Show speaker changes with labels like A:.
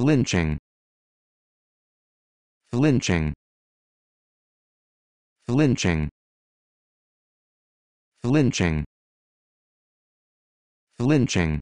A: flinching flinching flinching flinching flinching